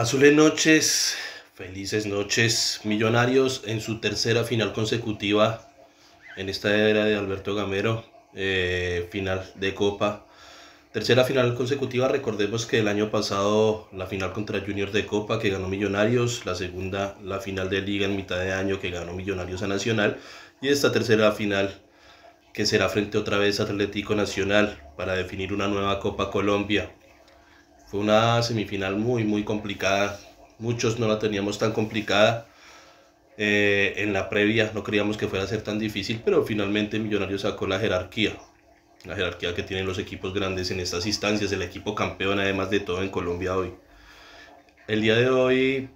Azules noches, felices noches, Millonarios en su tercera final consecutiva en esta era de Alberto Gamero, eh, final de Copa. Tercera final consecutiva, recordemos que el año pasado la final contra Junior de Copa que ganó Millonarios, la segunda, la final de Liga en mitad de año que ganó Millonarios a Nacional y esta tercera final que será frente otra vez a Atlético Nacional para definir una nueva Copa Colombia. Fue una semifinal muy, muy complicada. Muchos no la teníamos tan complicada. Eh, en la previa no creíamos que fuera a ser tan difícil, pero finalmente Millonarios sacó la jerarquía. La jerarquía que tienen los equipos grandes en estas instancias, el equipo campeón además de todo en Colombia hoy. El día de hoy,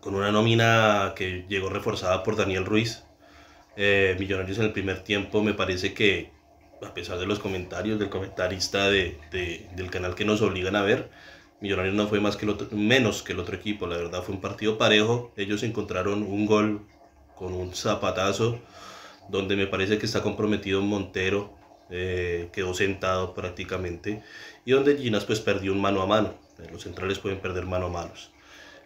con una nómina que llegó reforzada por Daniel Ruiz, eh, Millonarios en el primer tiempo me parece que a pesar de los comentarios del comentarista de, de, del canal que nos obligan a ver, Millonarios no fue más que menos que el otro equipo, la verdad fue un partido parejo, ellos encontraron un gol con un zapatazo, donde me parece que está comprometido Montero, eh, quedó sentado prácticamente, y donde Ginas pues perdió un mano a mano, eh, los centrales pueden perder mano a manos.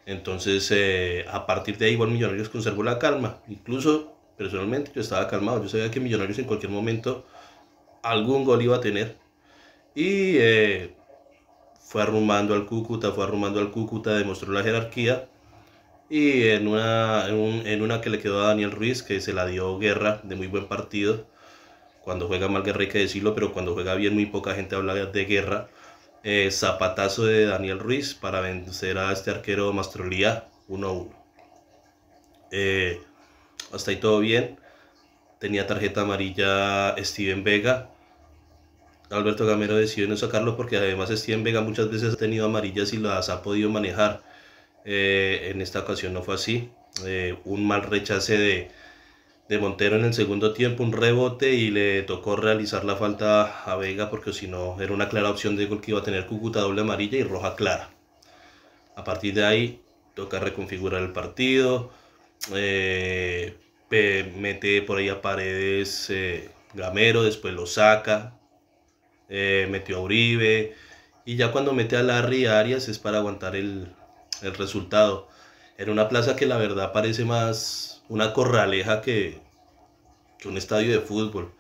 Entonces, eh, a partir de ahí, igual Millonarios conservó la calma. Incluso, personalmente, yo estaba calmado. Yo sabía que Millonarios en cualquier momento algún gol iba a tener. Y eh, fue arrumando al Cúcuta, fue arrumando al Cúcuta, demostró la jerarquía. Y en una, en, una que le quedó a Daniel Ruiz, que se la dio guerra de muy buen partido. Cuando juega mal guerra hay que decirlo, pero cuando juega bien muy poca gente habla de guerra. Eh, zapatazo de Daniel Ruiz para vencer a este arquero Mastrolía 1-1. Eh, hasta ahí todo bien tenía tarjeta amarilla Steven Vega. Alberto Gamero decidió no sacarlo porque además Steven Vega muchas veces ha tenido amarillas y las ha podido manejar. Eh, en esta ocasión no fue así. Eh, un mal rechace de, de, Montero en el segundo tiempo, un rebote y le tocó realizar la falta a Vega porque si no era una clara opción de gol que iba a tener Cúcuta doble amarilla y roja clara. A partir de ahí toca reconfigurar el partido. Eh, mete por ahí a Paredes eh, Gamero, después lo saca, eh, metió a Uribe, y ya cuando mete a Larry Arias es para aguantar el, resultado. Era una plaza que la verdad parece más una corraleja que, que un estadio de fútbol.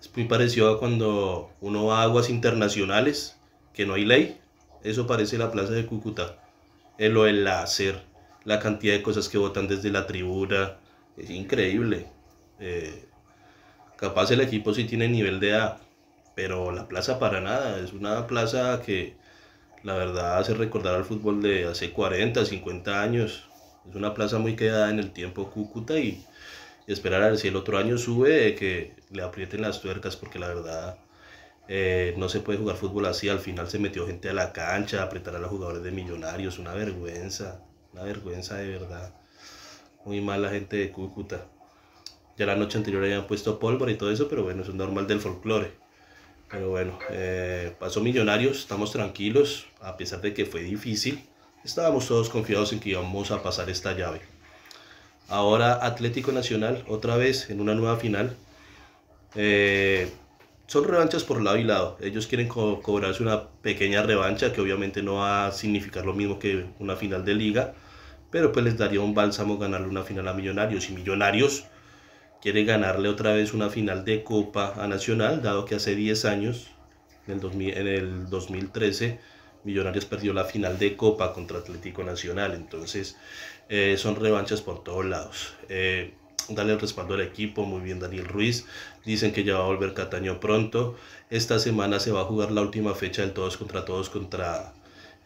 Es muy parecido a cuando uno va a aguas internacionales, que no hay ley. Eso parece la plaza de Cúcuta. el eh, lo del láser, la cantidad de cosas que votan desde la tribuna, es increíble. Eh, capaz el equipo sí tiene nivel de A, pero la plaza para nada. Es una plaza que la verdad hace recordar al fútbol de hace 40, 50 años. Es una plaza muy quedada en el tiempo Cúcuta y, esperar a ver si el otro año sube, que le aprieten las tuercas, porque la verdad eh, no se puede jugar fútbol así. Al final se metió gente a la cancha, apretar a los jugadores de millonarios, una vergüenza, una vergüenza de verdad muy mal la gente de Cúcuta. Ya la noche anterior habían puesto pólvora y todo eso, pero bueno, es normal del folclore. Pero bueno, eh, pasó Millonarios, estamos tranquilos, a pesar de que fue difícil. Estábamos todos confiados en que íbamos a pasar esta llave. Ahora Atlético Nacional, otra vez en una nueva final. Eh, son revanchas por lado y lado. Ellos quieren cobrarse una pequeña revancha que obviamente no va a significar lo mismo que una final de liga pero pues les daría un bálsamo ganarle una final a Millonarios y Millonarios quiere ganarle otra vez una final de Copa a Nacional, dado que hace 10 años, en el, 2013, Millonarios perdió la final de Copa contra Atlético Nacional. Entonces, eh, son revanchas por todos lados. Eh, dale el respaldo al equipo, muy bien Daniel Ruiz. Dicen que ya va a volver Cataño pronto. Esta semana se va a jugar la última fecha del todos contra todos contra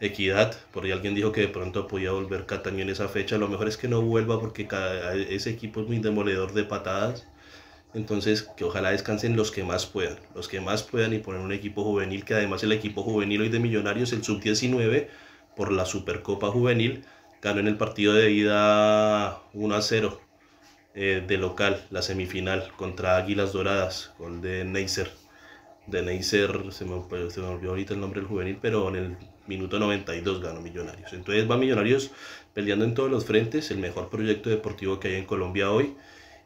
Equidad, por ahí alguien dijo que de pronto podía volver Cataño en esa fecha, lo mejor es que no vuelva porque ese equipo es muy demoledor de patadas, entonces que ojalá descansen los que más puedan, los que más puedan y poner un equipo juvenil, que además el equipo juvenil hoy de Millonarios, el sub-19, por la Supercopa Juvenil, ganó en el partido de ida 1 a 0 eh, de local, la semifinal contra Águilas Doradas, gol de Neisser de Neisser, se me, pues, se olvidó ahorita el nombre del juvenil, pero en el minuto 92 ganó Millonarios. Entonces va Millonarios peleando en todos los frentes, el mejor proyecto deportivo que hay en Colombia hoy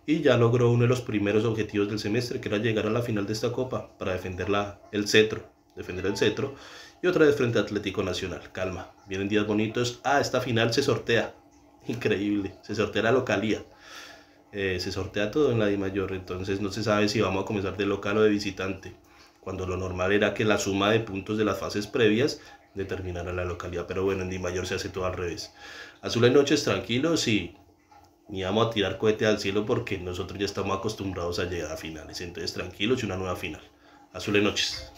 y ya logró uno de los primeros objetivos del semestre, que era llegar a la final de esta copa para defender el cetro, defender el cetro, y otra vez frente Atlético Nacional. Calma, vienen días bonitos. Ah, esta final se sortea. Increíble, se sortea la localía. Eh, se sortea todo en la Di Mayor, entonces no se sabe si vamos a comenzar de local o de visitante cuando lo normal era que la suma de puntos de las fases previas determinara la localidad. Pero bueno, en Di Mayor se hace todo al revés. Azul en noches tranquilos y ni vamos a tirar cohete al cielo porque nosotros ya estamos acostumbrados a llegar a finales. Entonces tranquilos y una nueva final. Azul en noches.